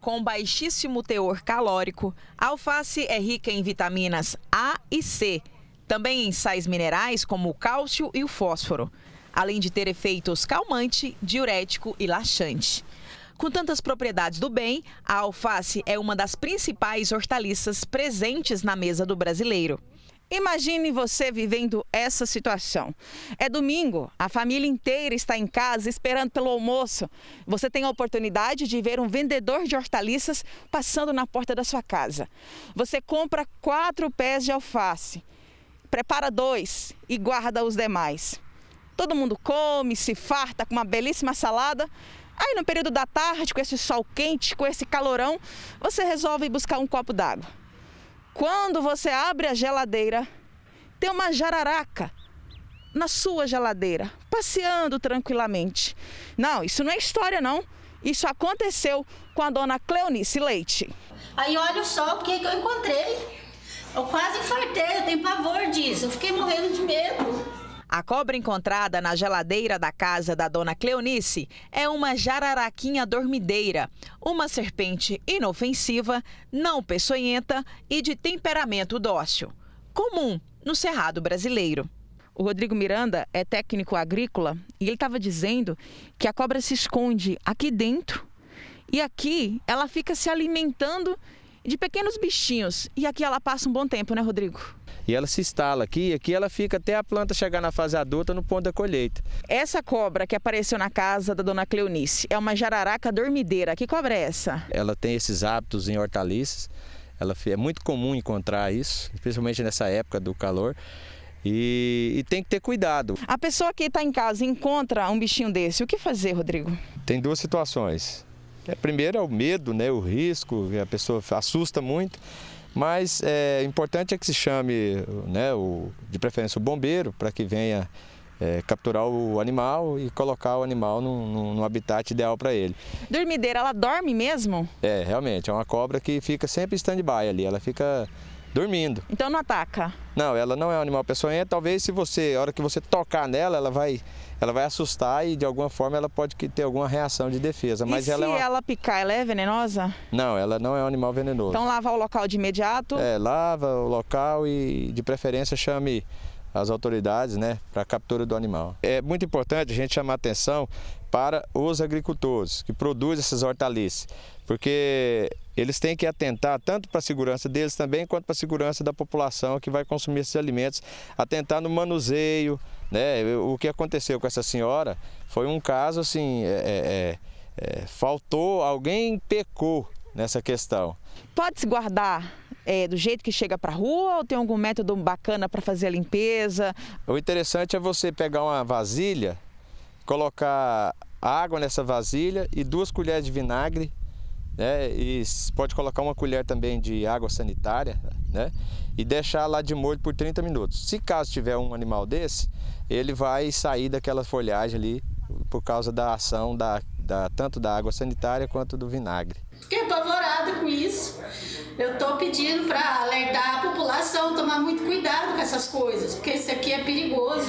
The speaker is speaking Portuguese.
Com baixíssimo teor calórico, a alface é rica em vitaminas A e C, também em sais minerais como o cálcio e o fósforo, além de ter efeitos calmante, diurético e laxante. Com tantas propriedades do bem, a alface é uma das principais hortaliças presentes na mesa do brasileiro. Imagine você vivendo essa situação. É domingo, a família inteira está em casa esperando pelo almoço. Você tem a oportunidade de ver um vendedor de hortaliças passando na porta da sua casa. Você compra quatro pés de alface, prepara dois e guarda os demais. Todo mundo come, se farta com uma belíssima salada. Aí, no período da tarde, com esse sol quente, com esse calorão, você resolve buscar um copo d'água. Quando você abre a geladeira, tem uma jararaca na sua geladeira, passeando tranquilamente. Não, isso não é história, não. Isso aconteceu com a dona Cleonice Leite. Aí olha só o que eu encontrei. Eu quase infartei, eu tenho pavor disso. Eu fiquei morrendo de medo. A cobra encontrada na geladeira da casa da dona Cleonice é uma jararaquinha dormideira, uma serpente inofensiva, não peçonhenta e de temperamento dócil, comum no cerrado brasileiro. O Rodrigo Miranda é técnico agrícola e ele estava dizendo que a cobra se esconde aqui dentro e aqui ela fica se alimentando de pequenos bichinhos. E aqui ela passa um bom tempo, né, Rodrigo? E ela se instala aqui e aqui ela fica até a planta chegar na fase adulta no ponto da colheita. Essa cobra que apareceu na casa da dona Cleonice é uma jararaca dormideira. Que cobra é essa? Ela tem esses hábitos em hortaliças. Ela é muito comum encontrar isso, principalmente nessa época do calor. E, e, tem que ter cuidado. A pessoa que está em casa e encontra um bichinho desse, o que fazer, Rodrigo? Tem duas situações. A é, primeira é o medo, né, o risco, a pessoa assusta muito. Mas é importante é que se chame, né, o, de preferência, o bombeiro, para que venha é, capturar o animal e colocar o animal no, no, no habitat ideal para ele. Dormideira, ela dorme mesmo? É, realmente, é uma cobra que fica sempre stand-by ali, ela fica Dormindo. Então não ataca? Não, ela não é um animal peçonhento. Talvez se você, a hora que você tocar nela, ela vai, ela vai assustar e de alguma forma ela pode ter alguma reação de defesa. Mas e ela é se é uma... ela picar, ela é venenosa? Não, ela não é um animal venenoso. Então lava o local de imediato? É, lava o local e de preferência chame as autoridades né, para a captura do animal. É muito importante a gente chamar atenção para os agricultores que produzem essas hortaliças, porque eles têm que atentar tanto para a segurança deles também quanto para a segurança da população que vai consumir esses alimentos, atentar no manuseio, né? O que aconteceu com essa senhora foi um caso assim, é, é, é, é faltou alguém pecou nessa questão. Pode se guardar é, do jeito que chega para a rua ou tem algum método bacana para fazer a limpeza? O interessante é você pegar uma vasilha colocar água nessa vasilha e duas colheres de vinagre, né? E pode colocar uma colher também de água sanitária, né? E deixar lá de molho por 30 minutos. Se caso tiver um animal desse, ele vai sair daquela folhagem ali por causa da ação da, da tanto da água sanitária quanto do vinagre. Fiquei apavorado com isso. Eu estou pedindo para alertar a população tomar muito cuidado com essas coisas, porque isso aqui é perigoso.